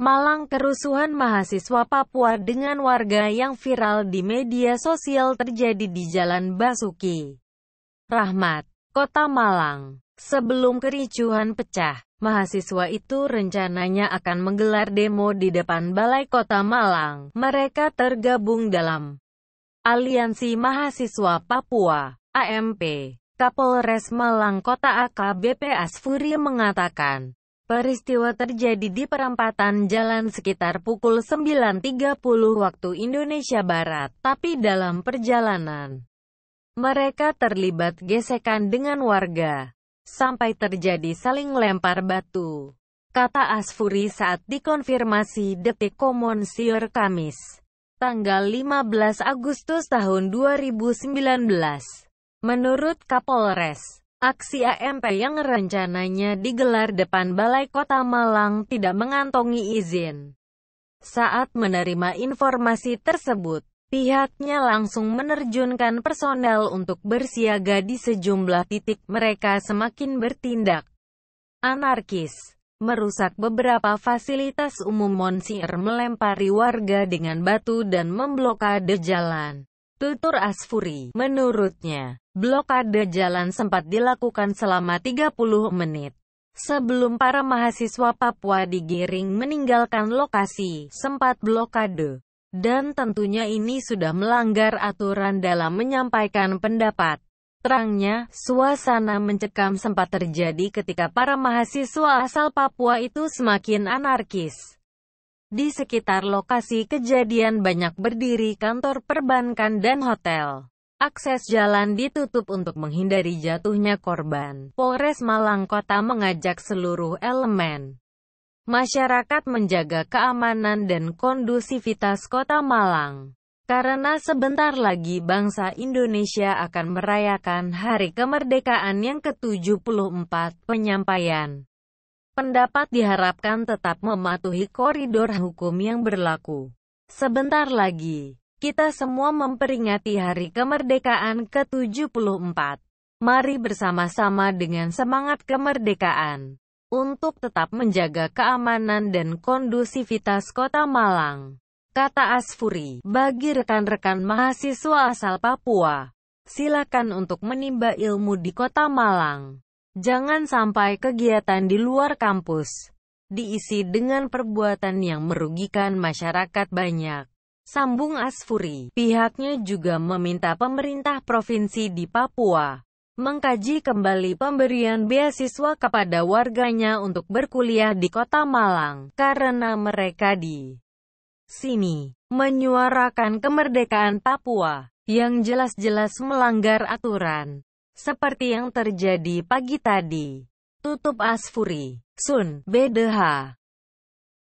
Malang kerusuhan mahasiswa Papua dengan warga yang viral di media sosial terjadi di Jalan Basuki. Rahmat, Kota Malang. Sebelum kericuhan pecah, mahasiswa itu rencananya akan menggelar demo di depan Balai Kota Malang. Mereka tergabung dalam Aliansi Mahasiswa Papua, AMP. Kapolres Malang Kota AKBP Asfuri mengatakan, Peristiwa terjadi di perempatan jalan sekitar pukul 9.30 waktu Indonesia Barat, tapi dalam perjalanan, mereka terlibat gesekan dengan warga, sampai terjadi saling lempar batu. Kata Asfuri saat dikonfirmasi detik komonsiur Kamis, tanggal 15 Agustus tahun 2019. Menurut Kapolres, Aksi AMP yang rencananya digelar depan Balai Kota Malang tidak mengantongi izin. Saat menerima informasi tersebut, pihaknya langsung menerjunkan personel untuk bersiaga di sejumlah titik mereka semakin bertindak anarkis, merusak beberapa fasilitas umum Monsier melempari warga dengan batu dan memblokade jalan. Tutur Asfuri, menurutnya, blokade jalan sempat dilakukan selama 30 menit. Sebelum para mahasiswa Papua digiring meninggalkan lokasi, sempat blokade. Dan tentunya ini sudah melanggar aturan dalam menyampaikan pendapat. Terangnya, suasana mencekam sempat terjadi ketika para mahasiswa asal Papua itu semakin anarkis. Di sekitar lokasi kejadian banyak berdiri kantor perbankan dan hotel. Akses jalan ditutup untuk menghindari jatuhnya korban. Polres Malang Kota mengajak seluruh elemen masyarakat menjaga keamanan dan kondusivitas Kota Malang. Karena sebentar lagi bangsa Indonesia akan merayakan Hari Kemerdekaan yang ke-74, penyampaian Pendapat diharapkan tetap mematuhi koridor hukum yang berlaku. Sebentar lagi, kita semua memperingati Hari Kemerdekaan ke-74. Mari bersama-sama dengan semangat kemerdekaan untuk tetap menjaga keamanan dan kondusivitas Kota Malang. Kata Asfuri, bagi rekan-rekan mahasiswa asal Papua, silakan untuk menimba ilmu di Kota Malang. Jangan sampai kegiatan di luar kampus diisi dengan perbuatan yang merugikan masyarakat banyak. Sambung Asfuri, pihaknya juga meminta pemerintah provinsi di Papua mengkaji kembali pemberian beasiswa kepada warganya untuk berkuliah di kota Malang, karena mereka di sini menyuarakan kemerdekaan Papua yang jelas-jelas melanggar aturan seperti yang terjadi pagi tadi. Tutup Asfuri, Sun, BDH.